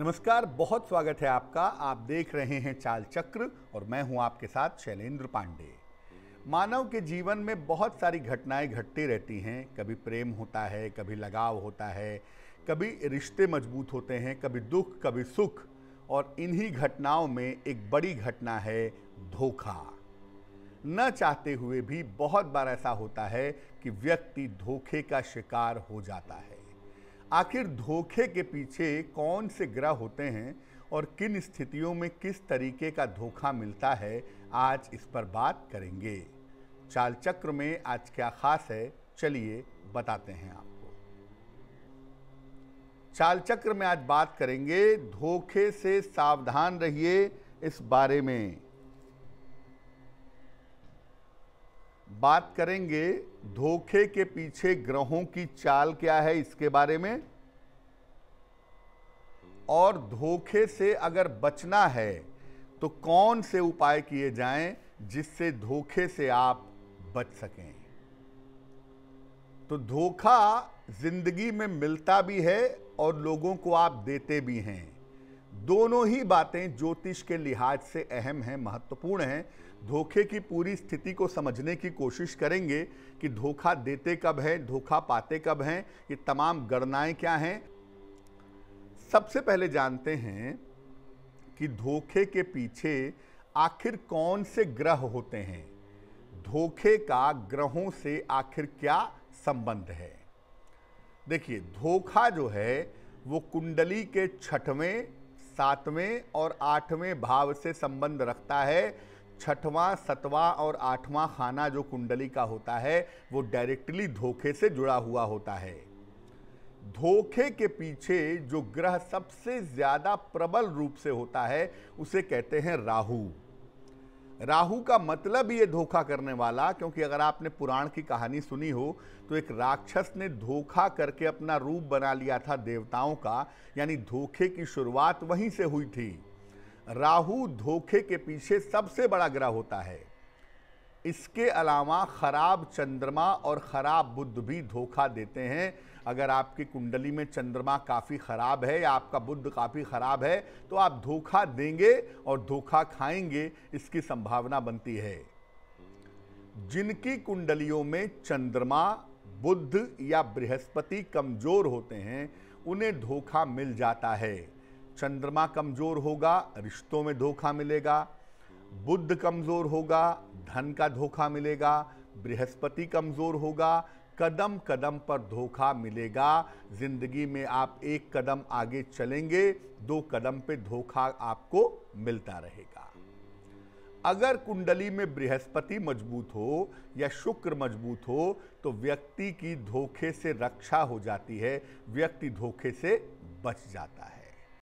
नमस्कार बहुत स्वागत है आपका आप देख रहे हैं चाल चक्र और मैं हूं आपके साथ शैलेंद्र पांडे मानव के जीवन में बहुत सारी घटनाएं घटती रहती हैं कभी प्रेम होता है कभी लगाव होता है कभी रिश्ते मजबूत होते हैं कभी दुख कभी सुख और इन्हीं घटनाओं में एक बड़ी घटना है धोखा न चाहते हुए भी बहुत बार ऐसा होता है कि व्यक्ति धोखे का शिकार हो जाता है आखिर धोखे के पीछे कौन से ग्रह होते हैं और किन स्थितियों में किस तरीके का धोखा मिलता है आज इस पर बात करेंगे चाल चक्र में आज क्या खास है चलिए बताते हैं आपको चाल चक्र में आज बात करेंगे धोखे से सावधान रहिए इस बारे में बात करेंगे धोखे के पीछे ग्रहों की चाल क्या है इसके बारे में और धोखे से अगर बचना है तो कौन से उपाय किए जाएं जिससे धोखे से आप बच सकें तो धोखा जिंदगी में मिलता भी है और लोगों को आप देते भी हैं दोनों ही बातें ज्योतिष के लिहाज से अहम हैं महत्वपूर्ण हैं धोखे की पूरी स्थिति को समझने की कोशिश करेंगे कि धोखा देते कब है धोखा पाते कब हैं ये तमाम गणनाएं क्या हैं सबसे पहले जानते हैं कि धोखे के पीछे आखिर कौन से ग्रह होते हैं धोखे का ग्रहों से आखिर क्या संबंध है देखिए धोखा जो है वो कुंडली के छठवें सातवें और आठवें भाव से संबंध रखता है छठवां सतवां और आठवां खाना जो कुंडली का होता है वो डायरेक्टली धोखे से जुड़ा हुआ होता है धोखे के पीछे जो ग्रह सबसे ज़्यादा प्रबल रूप से होता है उसे कहते हैं राहु राहु का मतलब ये धोखा करने वाला क्योंकि अगर आपने पुराण की कहानी सुनी हो तो एक राक्षस ने धोखा करके अपना रूप बना लिया था देवताओं का यानी धोखे की शुरुआत वहीं से हुई थी राहु धोखे के पीछे सबसे बड़ा ग्रह होता है इसके अलावा ख़राब चंद्रमा और ख़राब बुद्ध भी धोखा देते हैं अगर आपकी कुंडली में चंद्रमा काफ़ी ख़राब है या आपका बुद्ध काफ़ी ख़राब है तो आप धोखा देंगे और धोखा खाएंगे इसकी संभावना बनती है जिनकी कुंडलियों में चंद्रमा बुद्ध या बृहस्पति कमज़ोर होते हैं उन्हें धोखा मिल जाता है चंद्रमा कमज़ोर होगा रिश्तों में धोखा मिलेगा बुद्ध कमज़ोर होगा धन का धोखा मिलेगा बृहस्पति कमज़ोर होगा कदम कदम पर धोखा मिलेगा ज़िंदगी में आप एक कदम आगे चलेंगे दो कदम पे धोखा आपको मिलता रहेगा अगर कुंडली में बृहस्पति मजबूत हो या शुक्र मजबूत हो तो व्यक्ति की धोखे से रक्षा हो जाती है व्यक्ति धोखे से बच जाता है